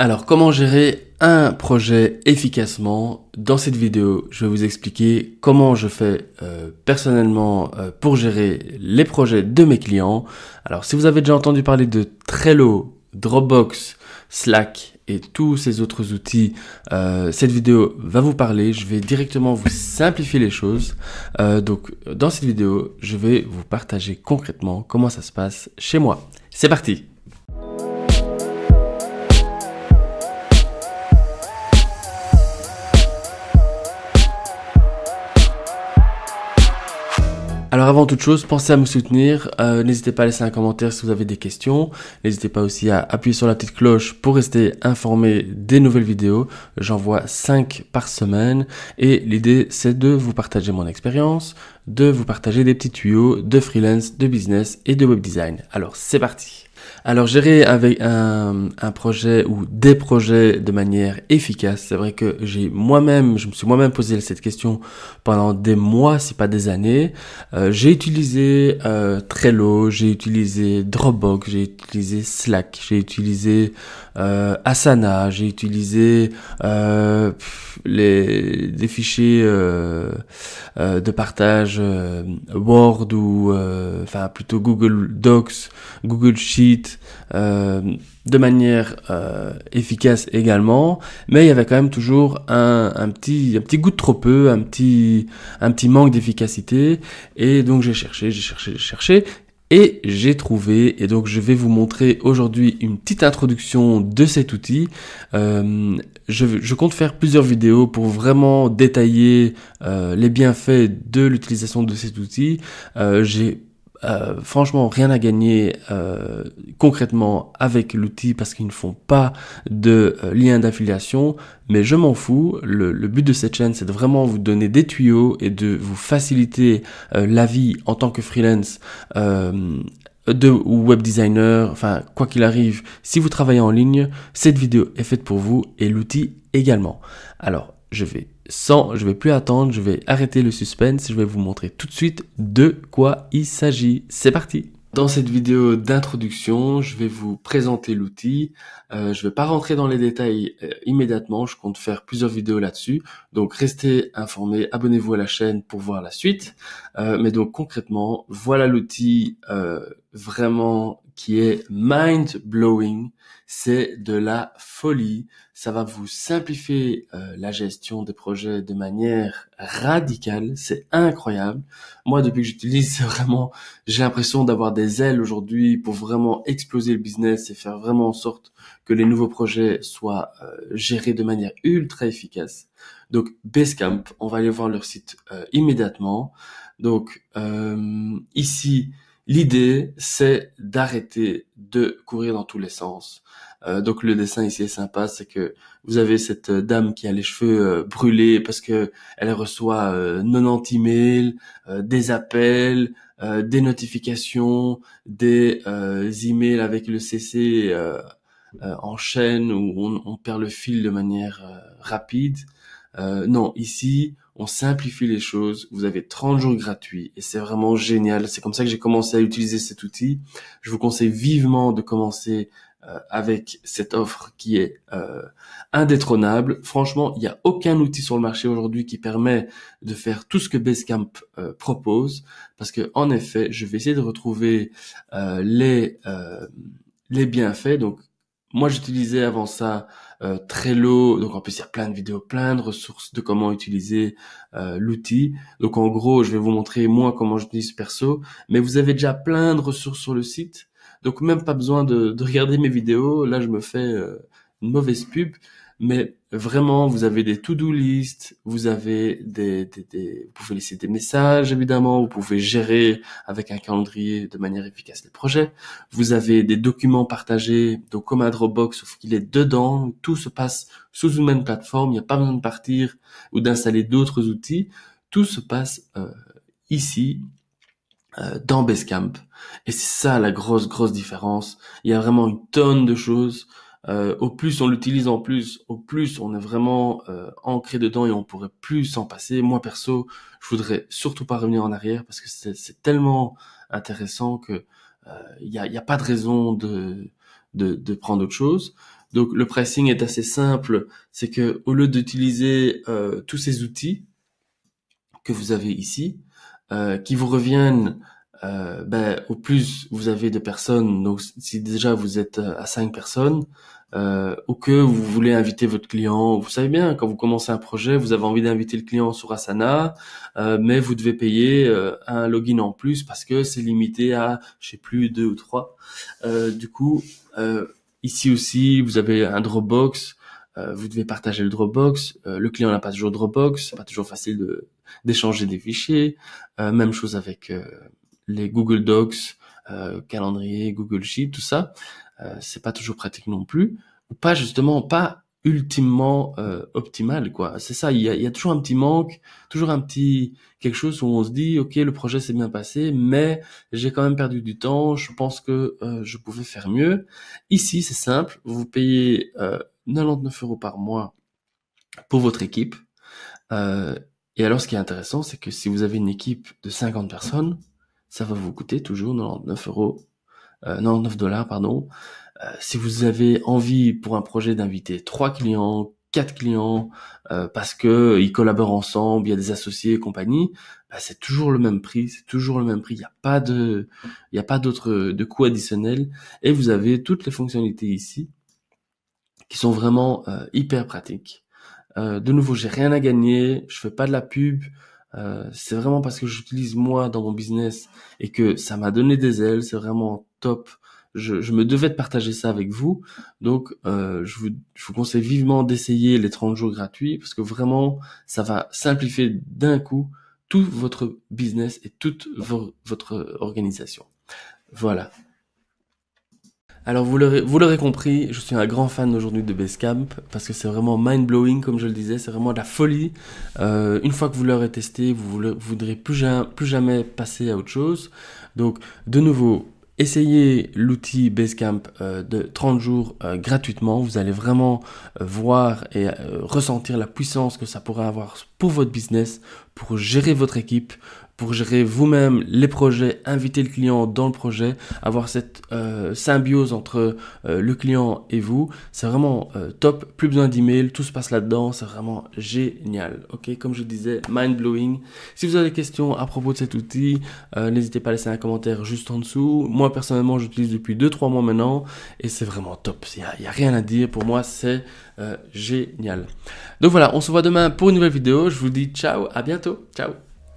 Alors, comment gérer un projet efficacement Dans cette vidéo, je vais vous expliquer comment je fais euh, personnellement euh, pour gérer les projets de mes clients. Alors, si vous avez déjà entendu parler de Trello, Dropbox, Slack et tous ces autres outils, euh, cette vidéo va vous parler. Je vais directement vous simplifier les choses. donc, dans cette vidéo, je vais vous partager concrètement comment ça se passe chez moi. C'est parti Alors avant toute chose, pensez à me soutenir. Euh, n'hésitez pas à laisser un commentaire si vous avez des questions. N'hésitez pas aussi à appuyer sur la petite cloche pour rester informé des nouvelles vidéos. J'envoie 5 par semaine. Et l'idée, c'est de vous partager mon expérience, de vous partager des petits tuyaux de freelance, de business et de web design. Alors c'est parti alors gérer avec un, projet ou des projets de manière efficace, c'est vrai que j'ai moi-même, je me suis moi-même posé cette question pendant des mois, si pas des années. Euh, j'ai utilisé euh, Trello, j'ai utilisé Dropbox, j'ai utilisé Slack, j'ai utilisé euh, Asana, j'ai utilisé euh, les, des fichiers euh, de partage Word ou enfin plutôt Google Docs, Google Sheet de manière efficace également, mais il y avait quand même toujours un, un petit un petit goût de trop peu, un petit un petit manque d'efficacité et donc j'ai cherché, j'ai cherché, j'ai cherché et j'ai trouvé et donc je vais vous montrer aujourd'hui une petite introduction de cet outil. Euh, je, compte faire plusieurs vidéos pour vraiment détailler euh, les bienfaits de l'utilisation de cet outil. Euh, j'ai euh, franchement, rien à gagner euh, concrètement avec l'outil parce qu'ils ne font pas de euh, lien d'affiliation, mais je m'en fous. Le, but de cette chaîne, c'est de vraiment vous donner des tuyaux et de vous faciliter la vie en tant que freelance de web designer, enfin quoi qu'il arrive, si vous travaillez en ligne, cette vidéo est faite pour vous et l'outil également. Alors, je vais sans, je vais plus attendre, je vais arrêter le suspense, je vais vous montrer tout de suite de quoi il s'agit. C'est parti dans cette vidéo d'introduction, je vais vous présenter l'outil. Euh, je ne vais pas rentrer dans les détails euh, immédiatement, je compte faire plusieurs vidéos là-dessus. Donc restez informés, abonnez-vous à la chaîne pour voir la suite. Euh, mais donc concrètement, voilà l'outil vraiment qui est mind blowing. C'est de la folie. Ça va vous simplifier euh, la gestion des projets de manière radicale. C'est incroyable. Moi, depuis que j'utilise, c'est vraiment, j'ai l'impression d'avoir des ailes aujourd'hui pour vraiment exploser le business et faire vraiment en sorte que les nouveaux projets soient euh, gérés de manière ultra efficace. Donc, Basecamp, on va aller voir leur site euh, immédiatement. Donc, ici, L'idée, c'est d'arrêter de courir dans tous les sens. Euh, donc le dessin ici est sympa, c'est que vous avez cette dame qui a les cheveux euh, brûlés parce que elle reçoit 90 euh, emails, des appels, des notifications, des emails avec le CC en chaîne où on, perd le fil de manière rapide. Euh, non, ici, on simplifie les choses. Vous avez 30 jours gratuits et c'est vraiment génial. C'est comme ça que j'ai commencé à utiliser cet outil. Je vous conseille vivement de commencer euh, avec cette offre qui est euh, indétrônable. Franchement, il n'y a aucun outil sur le marché aujourd'hui qui permet de faire tout ce que Basecamp propose, parce que en effet, je vais essayer de retrouver les les bienfaits. Donc, moi, j'utilisais avant ça euh, Trello. Donc, en plus, il y a plein de vidéos, plein de ressources de comment utiliser euh, l'outil. Donc, en gros, je vais vous montrer moi comment j'utilise perso. Mais vous avez déjà plein de ressources sur le site. Donc, même pas besoin de, regarder mes vidéos. Là, je me fais euh, une mauvaise pub mais vraiment, vous avez des to-do list, vous avez des, vous pouvez laisser des messages évidemment, vous pouvez gérer avec un calendrier de manière efficace les projets. Vous avez des documents partagés, donc comme un Dropbox, sauf qu'il est dedans, tout se passe sous une même plateforme, il n'y a pas besoin de partir ou d'installer d'autres outils, tout se passe euh, ici euh, dans Basecamp. Et c'est ça la grosse grosse différence. Il y a vraiment une tonne de choses euh, au plus on l'utilise en plus, au plus on est vraiment euh, ancré dedans et on pourrait plus s'en passer. Moi perso, je voudrais surtout pas revenir en arrière parce que c'est tellement intéressant que il euh, n'y a, y a, pas de raison de, prendre autre chose. Donc le pricing est assez simple, c'est que au lieu d'utiliser tous ces outils que vous avez ici, qui vous reviennent euh, ben, au plus vous avez de personnes, donc si déjà vous êtes euh, à cinq personnes, euh, ou que vous voulez inviter votre client, vous savez bien, quand vous commencez un projet, vous avez envie d'inviter le client sur Asana, euh, mais vous devez payer euh, un login en plus parce que c'est limité à, je sais plus, deux ou trois. Euh, du coup, ici aussi, vous avez un Dropbox, vous devez partager le Dropbox. le client n'a pas toujours Dropbox, c'est pas toujours facile de d'échanger des fichiers. même chose avec les Google Docs, euh, calendrier, Google Sheet, tout ça, euh, c'est pas toujours pratique non plus, ou pas justement pas ultimement euh, optimal quoi. C'est ça, il y y a, toujours un petit manque, toujours un petit quelque chose où on se dit ok le projet s'est bien passé, mais j'ai quand même perdu du temps. Je pense que euh, je pouvais faire mieux. Ici c'est simple, vous payez 99 euh, euros par mois pour votre équipe. et alors ce qui est intéressant c'est que si vous avez une équipe de 50 personnes ça va vous coûter toujours 99 euros, euh, 99 dollars, pardon. Euh, si vous avez envie pour un projet d'inviter trois clients, quatre clients, euh, parce que ils collaborent ensemble, il y a des associés et compagnie, bah, c'est toujours le même prix, c'est toujours le même prix. Il n'y a pas de, il n'y a pas d'autres de coûts additionnels et vous avez toutes les fonctionnalités ici qui sont vraiment euh, hyper pratiques. de nouveau, j'ai rien à gagner, je fais pas de la pub, euh, c'est vraiment parce que j'utilise moi dans mon business et que ça m'a donné des ailes. C'est vraiment top. Je, me devais de partager ça avec vous. Donc, euh, je, vous, conseille vivement d'essayer les 30 jours gratuits parce que vraiment, ça va simplifier d'un coup tout votre business et toute votre organisation. Voilà. Alors vous l'aurez compris, je suis un grand fan aujourd'hui de Basecamp parce que c'est vraiment mind-blowing comme je le disais, c'est vraiment de la folie. Euh, une fois que vous l'aurez testé, vous ne voudrez plus jamais, passer à autre chose. Donc de nouveau, essayez l'outil Basecamp euh, de 30 jours euh, gratuitement. Vous allez vraiment voir et ressentir la puissance que ça pourrait avoir pour votre business, pour gérer votre équipe, pour gérer vous-même les projets, inviter le client dans le projet, avoir cette euh, symbiose entre euh, le client et vous. C'est vraiment euh, top, plus besoin d'email, tout se passe là-dedans, c'est vraiment génial. Ok, comme je disais, mind blowing. Si vous avez des questions à propos de cet outil, n'hésitez pas à laisser un commentaire juste en dessous. Moi personnellement, j'utilise depuis 2-3 mois maintenant et c'est vraiment top. Il n'y a, rien à dire, pour moi c'est génial. Donc voilà, on se voit demain pour une nouvelle vidéo. Je vous dis ciao, à bientôt, ciao.